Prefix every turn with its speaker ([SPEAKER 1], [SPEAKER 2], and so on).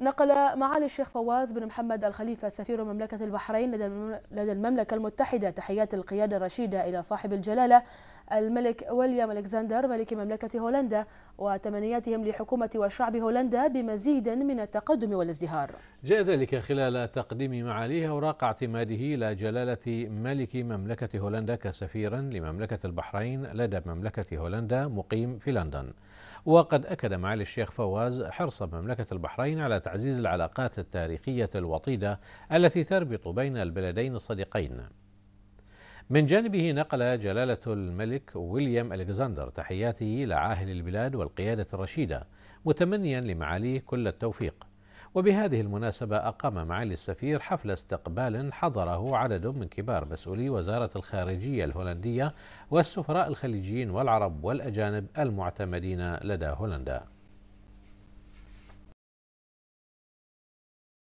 [SPEAKER 1] نقل معالي الشيخ فواز بن محمد الخليفة سفير مملكة البحرين لدى المملكة المتحدة تحيات القيادة الرشيدة إلى صاحب الجلالة الملك ويليام الكسندر ملك مملكة هولندا وتمنياتهم لحكومة وشعب هولندا بمزيد من التقدم والازدهار
[SPEAKER 2] جاء ذلك خلال تقديم معاليه أوراق اعتماده إلى جلالة ملك مملكة هولندا كسفيرا لمملكة البحرين لدى مملكة هولندا مقيم في لندن وقد أكد معالي الشيخ فواز حرص مملكة البحرين على تعزيز العلاقات التاريخية الوطيدة التي تربط بين البلدين الصديقين من جانبه نقل جلالة الملك ويليام ألكسندر تحياته لعاهل البلاد والقيادة الرشيدة متمنيا لمعاليه كل التوفيق وبهذه المناسبة أقام معالي السفير حفل استقبال حضره عدد من كبار مسؤولي وزارة الخارجية الهولندية والسفراء الخليجيين والعرب والأجانب المعتمدين لدى هولندا